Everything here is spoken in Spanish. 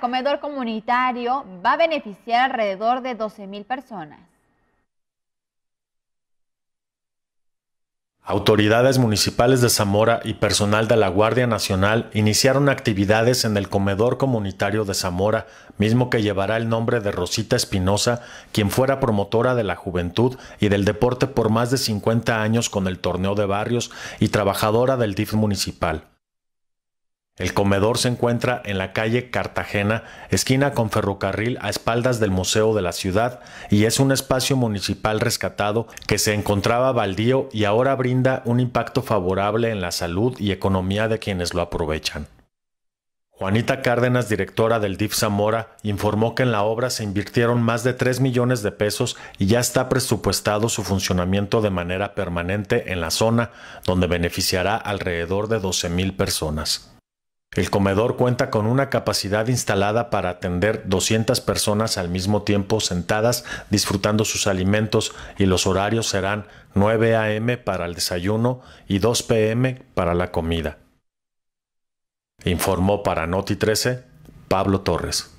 comedor comunitario va a beneficiar alrededor de 12.000 personas. Autoridades municipales de Zamora y personal de la Guardia Nacional iniciaron actividades en el comedor comunitario de Zamora, mismo que llevará el nombre de Rosita Espinosa, quien fuera promotora de la juventud y del deporte por más de 50 años con el torneo de barrios y trabajadora del DIF municipal. El comedor se encuentra en la calle Cartagena, esquina con ferrocarril a espaldas del Museo de la Ciudad, y es un espacio municipal rescatado que se encontraba baldío y ahora brinda un impacto favorable en la salud y economía de quienes lo aprovechan. Juanita Cárdenas, directora del DIF Zamora, informó que en la obra se invirtieron más de 3 millones de pesos y ya está presupuestado su funcionamiento de manera permanente en la zona, donde beneficiará alrededor de 12 mil personas. El comedor cuenta con una capacidad instalada para atender 200 personas al mismo tiempo sentadas disfrutando sus alimentos y los horarios serán 9 a.m. para el desayuno y 2 p.m. para la comida. Informó para Noti 13 Pablo Torres.